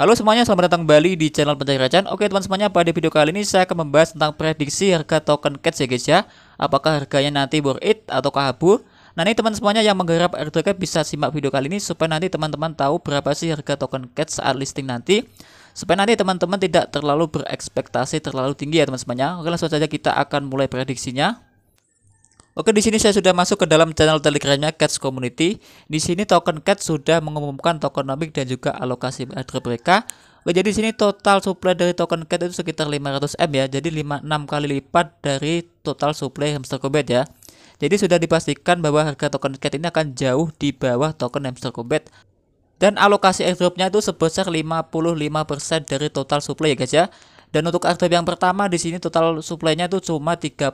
Halo semuanya, selamat datang kembali di channel Pencari Racan. Oke teman semuanya, pada video kali ini saya akan membahas tentang prediksi harga token CATS ya guys ya. Apakah harganya nanti worth it atau kabur? Nah ini teman semuanya yang menggarap RDK bisa simak video kali ini supaya nanti teman-teman tahu berapa sih harga token CATS saat listing nanti. Supaya nanti teman-teman tidak terlalu berekspektasi terlalu tinggi ya teman semuanya. Oke langsung saja kita akan mulai prediksinya. Oke, di sini saya sudah masuk ke dalam channel Telegramnya Cats Community. Di sini token Cats sudah mengumumkan tokenomics dan juga alokasi airdrop mereka. Oke, jadi di sini total supply dari token Cat itu sekitar 500M ya. Jadi 56 kali lipat dari total supply hamster combat ya. Jadi sudah dipastikan bahwa harga token Cat ini akan jauh di bawah token hamster combat dan alokasi airdropnya itu sebesar 55% dari total supply ya guys ya dan untuk RTB yang pertama di sini total suplainya itu cuma 30%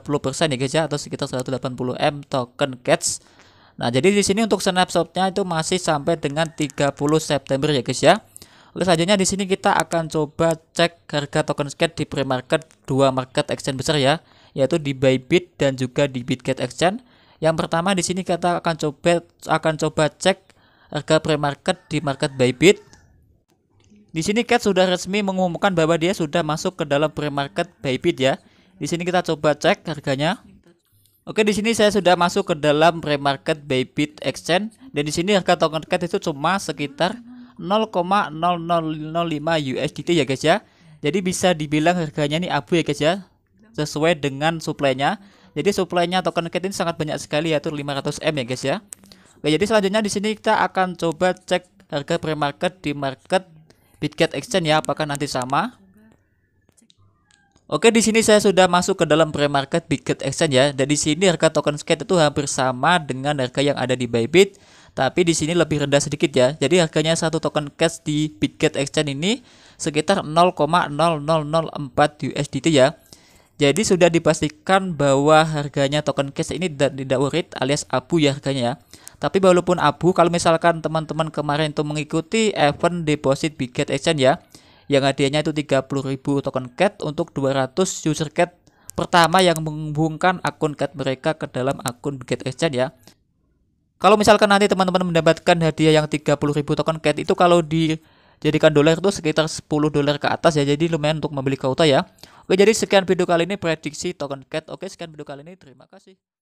ya guys ya atau sekitar 180M token catch. Nah, jadi di sini untuk snapshotnya itu masih sampai dengan 30 September ya guys ya. Oke, selanjutnya di sini kita akan coba cek harga token skate di pre-market dua market exchange besar ya, yaitu di Bybit dan juga di Bitget Exchange. Yang pertama di sini kita akan coba akan coba cek harga pre-market di market Bybit di sini Cat sudah resmi mengumumkan bahwa dia sudah masuk ke dalam pre-market Bybit ya. Di sini kita coba cek harganya. Oke, di sini saya sudah masuk ke dalam pre-market Bybit Exchange dan di sini harga token Cat itu cuma sekitar 0,0005 USDT ya guys ya. Jadi bisa dibilang harganya ini abu ya guys ya. Sesuai dengan suplainya. Jadi suplainya token Cat ini sangat banyak sekali yaitu 500M ya guys ya. Oke, jadi selanjutnya di sini kita akan coba cek harga pre-market di market Bitget Exchange ya, apakah nanti sama? Oke, di sini saya sudah masuk ke dalam pre-market Bitget Exchange ya. Dan di sini harga token skate itu hampir sama dengan harga yang ada di Bybit, tapi di sini lebih rendah sedikit ya. Jadi harganya satu token cash di Bitget Exchange ini sekitar 0,0004 USDT ya. Jadi sudah dipastikan bahwa harganya token cash ini tidak worth alias abu ya harganya ya. Tapi walaupun abu kalau misalkan teman-teman kemarin itu mengikuti event deposit Biget Exchange ya yang hadiahnya itu 30.000 token CAT untuk 200 user CAT pertama yang menghubungkan akun CAT mereka ke dalam akun Biget Exchange ya. Kalau misalkan nanti teman-teman mendapatkan hadiah yang 30.000 token CAT itu kalau dijadikan dolar itu sekitar 10 dolar ke atas ya. Jadi lumayan untuk membeli kauta ya. Oke, jadi sekian video kali ini prediksi token cat. Oke, sekian video kali ini. Terima kasih.